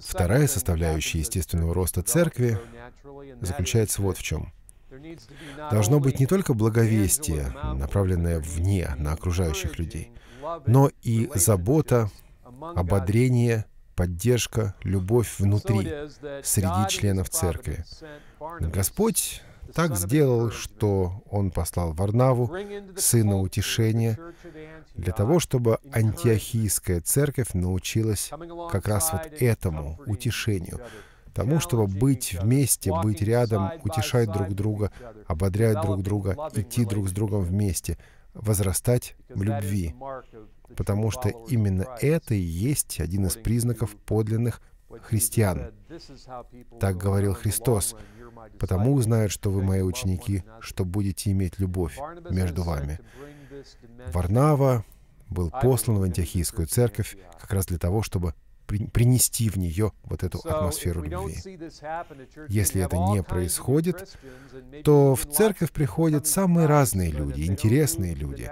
Вторая составляющая естественного роста церкви заключается вот в чем. Должно быть не только благовестие, направленное вне, на окружающих людей, но и забота, ободрение, поддержка, любовь внутри, среди членов церкви. Господь так сделал, что он послал Варнаву, сына утешения, для того, чтобы антиохийская церковь научилась как раз вот этому утешению, тому, чтобы быть вместе, быть рядом, утешать друг друга, ободрять друг друга, идти друг с другом вместе, возрастать в любви. Потому что именно это и есть один из признаков подлинных христиан. Так говорил Христос. «Потому узнают, что вы мои ученики, что будете иметь любовь между вами». Варнава был послан в Антиохийскую церковь как раз для того, чтобы принести в нее вот эту атмосферу любви. Если это не происходит, то в церковь приходят самые разные люди, интересные люди.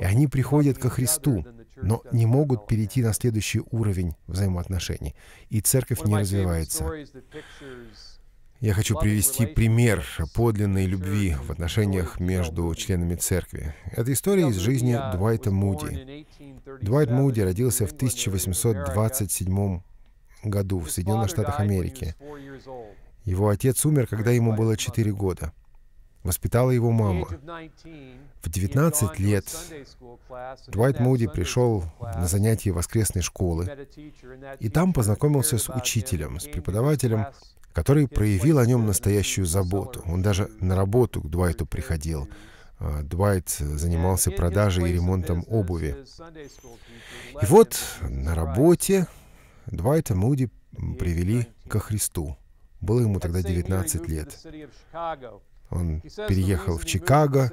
И они приходят ко Христу, но не могут перейти на следующий уровень взаимоотношений. И церковь не развивается. Я хочу привести пример подлинной любви в отношениях между членами церкви. Это история из жизни Дуайта Муди. Дуайт Муди родился в 1827 году в Соединенных Штатах Америки. Его отец умер, когда ему было 4 года. Воспитала его мама. В 19 лет Дуайт Муди пришел на занятия воскресной школы, и там познакомился с учителем, с преподавателем, который проявил о нем настоящую заботу. Он даже на работу к Дуайту приходил. А, Дуайт занимался продажей и ремонтом обуви. И вот на работе Дуайта Муди привели ко Христу. Было ему тогда 19 лет. Он переехал в Чикаго,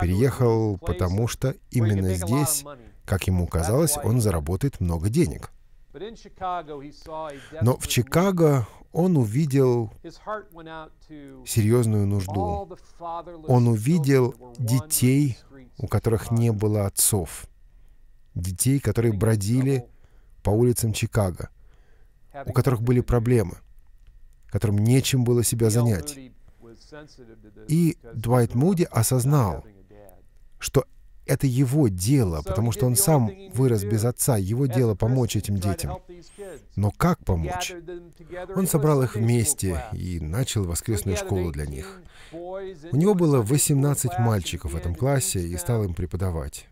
переехал потому, что именно здесь, как ему казалось, он заработает много денег. Но в Чикаго он увидел серьезную нужду. Он увидел детей, у которых не было отцов. Детей, которые бродили по улицам Чикаго, у которых были проблемы, которым нечем было себя занять. И Дуайт Муди осознал, что это его дело, потому что он сам вырос без отца, его дело помочь этим детям. Но как помочь? Он собрал их вместе и начал воскресную школу для них. У него было 18 мальчиков в этом классе и стал им преподавать.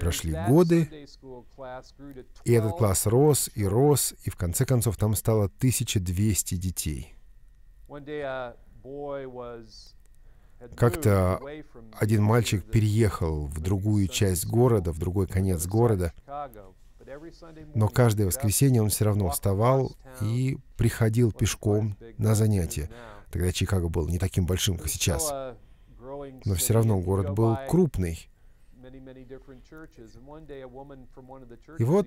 Прошли годы, и этот класс рос и рос, и в конце концов там стало 1200 детей. Как-то один мальчик переехал в другую часть города, в другой конец города, но каждое воскресенье он все равно вставал и приходил пешком на занятия. Тогда Чикаго был не таким большим, как сейчас. Но все равно город был крупный. И вот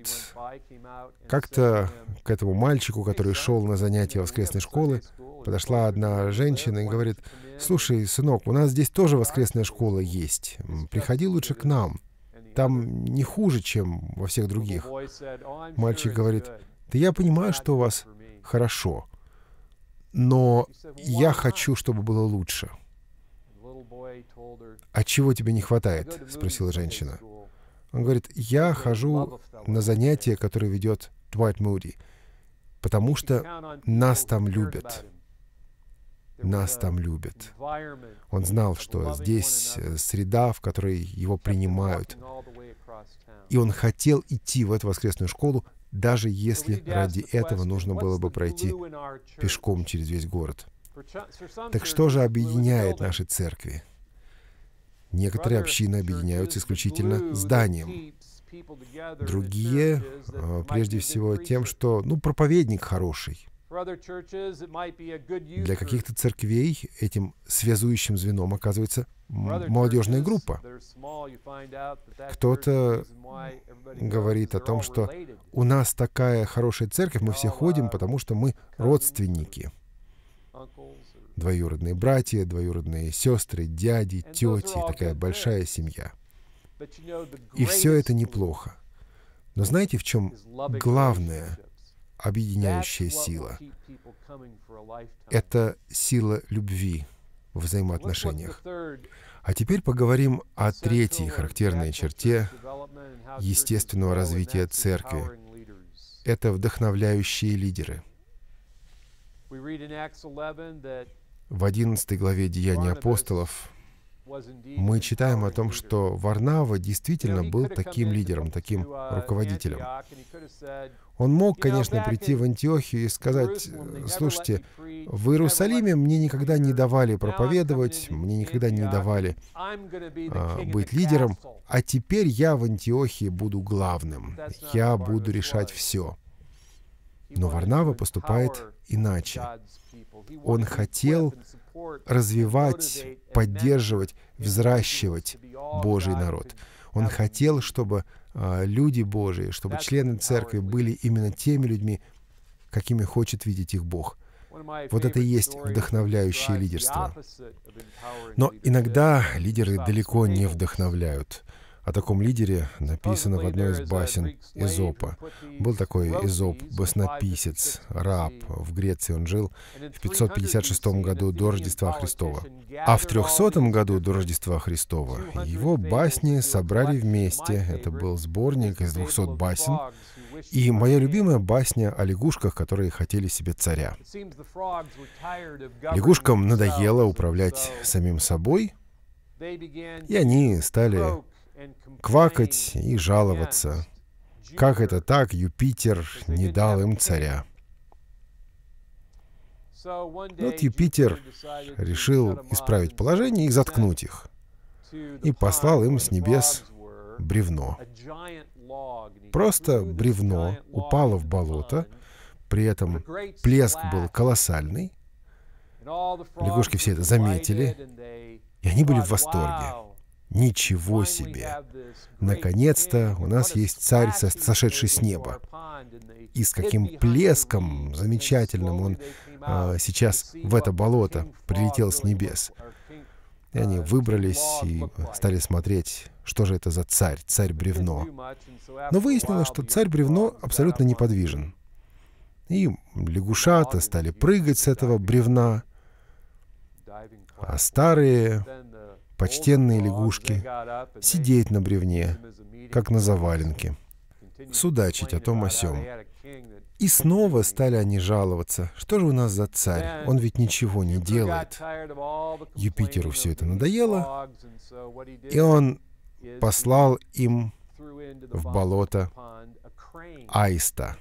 как-то к этому мальчику, который шел на занятия воскресной школы, подошла одна женщина и говорит, «Слушай, сынок, у нас здесь тоже воскресная школа есть. Приходи лучше к нам. Там не хуже, чем во всех других». Oh, Мальчик говорит, «Да я понимаю, что у вас хорошо, но я хочу, чтобы было лучше». «А чего тебе не хватает?» — спросила женщина. Он говорит, «Я хожу на занятия, которые ведет Дуайт Муди, потому что нас там любят». Нас там любят. Он знал, что здесь э, среда, в которой его принимают. И он хотел идти в эту воскресную школу, даже если ради этого нужно было бы пройти пешком через весь город. Так что же объединяет наши церкви? Некоторые общины объединяются исключительно зданием. Другие, а, прежде всего, тем, что, ну, проповедник хороший. Для каких-то церквей этим связующим звеном оказывается молодежная группа. Кто-то говорит о том, что у нас такая хорошая церковь, мы все ходим, uh, потому что мы родственники двоюродные братья, двоюродные сестры, дяди, тети, такая большая семья. И все это неплохо. Но знаете, в чем главная объединяющая сила? Это сила любви в взаимоотношениях. А теперь поговорим о третьей характерной черте естественного развития церкви. Это вдохновляющие лидеры. В 11 главе «Деяний апостолов» мы читаем о том, что Варнава действительно был таким лидером, таким руководителем. Он мог, конечно, прийти в Антиохию и сказать, «Слушайте, в Иерусалиме мне никогда не давали проповедовать, мне никогда не давали а, быть лидером, а теперь я в Антиохии буду главным, я буду решать все». Но Варнава поступает иначе. Он хотел развивать, поддерживать, взращивать Божий народ. Он хотел, чтобы а, люди Божии, чтобы члены церкви были именно теми людьми, какими хочет видеть их Бог. Вот это и есть вдохновляющее лидерство. Но иногда лидеры далеко не вдохновляют. О таком лидере написано в одной из uh, басен Изопа. Был такой Изоп, баснописец, раб. В Греции он жил в 556 а году до Рождества Христова. А в 300 году до Рождества Христова его басни собрали вместе. Это был сборник из 200 басен. И моя любимая басня о лягушках, которые хотели себе царя. Лягушкам надоело управлять самим собой, и они стали квакать и жаловаться. Как это так, Юпитер не дал им царя? Вот Юпитер решил исправить положение и заткнуть их. И послал им с небес бревно. Просто бревно упало в болото, при этом плеск был колоссальный. Лягушки все это заметили, и они были в восторге. Ничего себе! Наконец-то у нас есть царь, сошедший с неба. И с каким плеском замечательным он э, сейчас в это болото прилетел с небес. И они выбрались и стали смотреть, что же это за царь, царь бревно. Но выяснилось, что царь бревно абсолютно неподвижен. И лягушата стали прыгать с этого бревна, а старые почтенные лягушки, сидеть на бревне, как на заваленке, судачить о том о сём. И снова стали они жаловаться. Что же у нас за царь? Он ведь ничего не делает. Юпитеру все это надоело, и он послал им в болото аиста.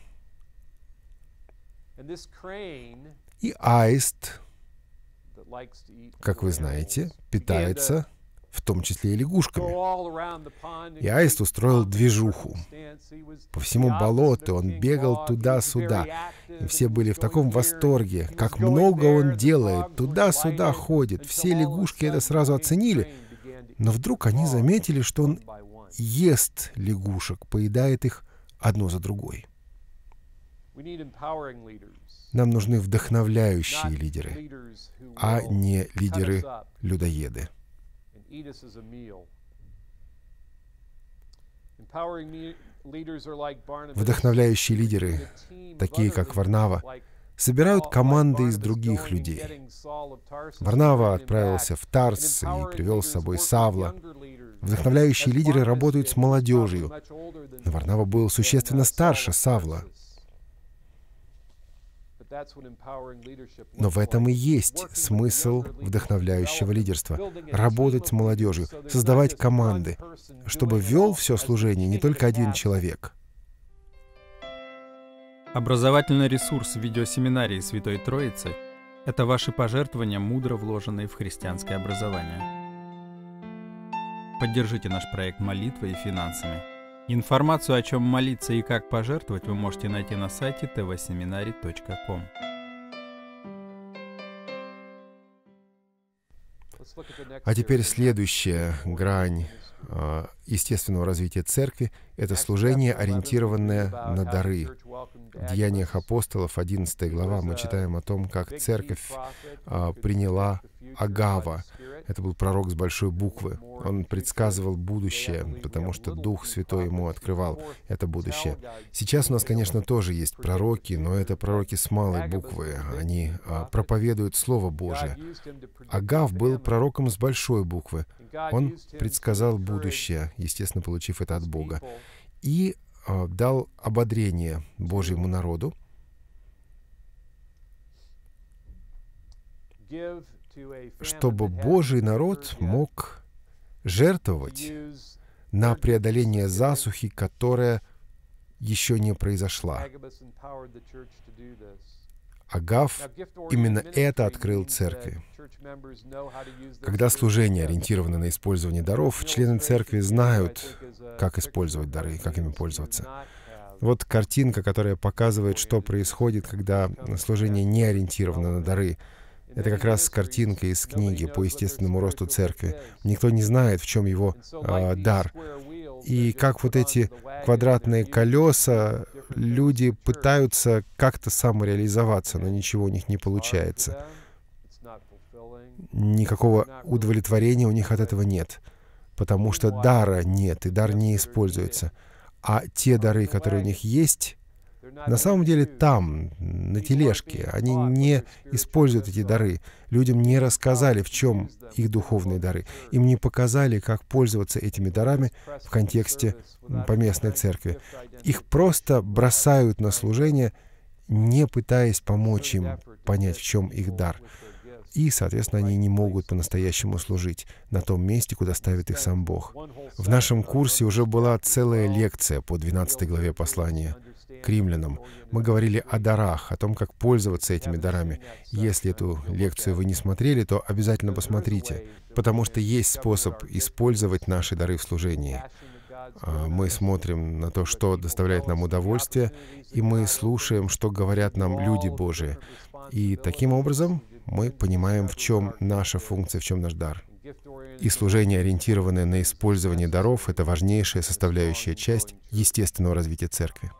И аист как вы знаете, питается uh, в том числе и лягушками. И Аист устроил движуху. По всему болоту он бегал туда-сюда. И все были в таком восторге. Как много он делает, туда-сюда ходит. Все лягушки это сразу оценили. Но вдруг они заметили, что он ест лягушек, поедает их одно за другой. Нам нужны вдохновляющие лидеры, а не лидеры-людоеды. Вдохновляющие лидеры, такие как Варнава, собирают команды из других людей. Варнава отправился в Тарс и привел с собой Савла. Вдохновляющие лидеры работают с молодежью. Но Варнава был существенно старше Савла, но в этом и есть смысл вдохновляющего лидерства. Работать с молодежью, создавать команды, чтобы вел все служение не только один человек. Образовательный ресурс видеосеминарии Святой Троицы – это ваши пожертвования, мудро вложенные в христианское образование. Поддержите наш проект молитвой и финансами – Информацию, о чем молиться и как пожертвовать, вы можете найти на сайте tvseminary.com. А теперь следующая грань а, естественного развития церкви — это служение, ориентированное на дары. В Деяниях апостолов, 11 глава, мы читаем о том, как церковь а, приняла Агава — это был пророк с большой буквы. Он предсказывал будущее, потому что Дух Святой ему открывал это будущее. Сейчас у нас, конечно, тоже есть пророки, но это пророки с малой буквы. Они а, проповедуют Слово Божие. Агав был пророком с большой буквы. Он предсказал будущее, естественно, получив это от Бога. И а, дал ободрение Божьему народу чтобы Божий народ мог жертвовать на преодоление засухи, которая еще не произошла. Агав именно это открыл церкви. Когда служение ориентировано на использование даров, члены церкви знают, как использовать дары как ими пользоваться. Вот картинка, которая показывает, что происходит, когда служение не ориентировано на дары. Это как раз картинка из книги по естественному росту церкви. Никто не знает, в чем его э, дар. И как вот эти квадратные колеса, люди пытаются как-то самореализоваться, но ничего у них не получается. Никакого удовлетворения у них от этого нет, потому что дара нет, и дар не используется. А те дары, которые у них есть, на самом деле там, на тележке, они не используют эти дары. Людям не рассказали, в чем их духовные дары. Им не показали, как пользоваться этими дарами в контексте поместной церкви. Их просто бросают на служение, не пытаясь помочь им понять, в чем их дар и, соответственно, они не могут по-настоящему служить на том месте, куда ставит их сам Бог. В нашем курсе уже была целая лекция по 12 главе послания к римлянам. Мы говорили о дарах, о том, как пользоваться этими дарами. Если эту лекцию вы не смотрели, то обязательно посмотрите, потому что есть способ использовать наши дары в служении. А, мы смотрим на то, что доставляет нам удовольствие, и мы слушаем, что говорят нам люди Божии. И таким образом мы понимаем, в чем наша функция, в чем наш дар. И служение, ориентированное на использование даров, это важнейшая составляющая часть естественного развития церкви.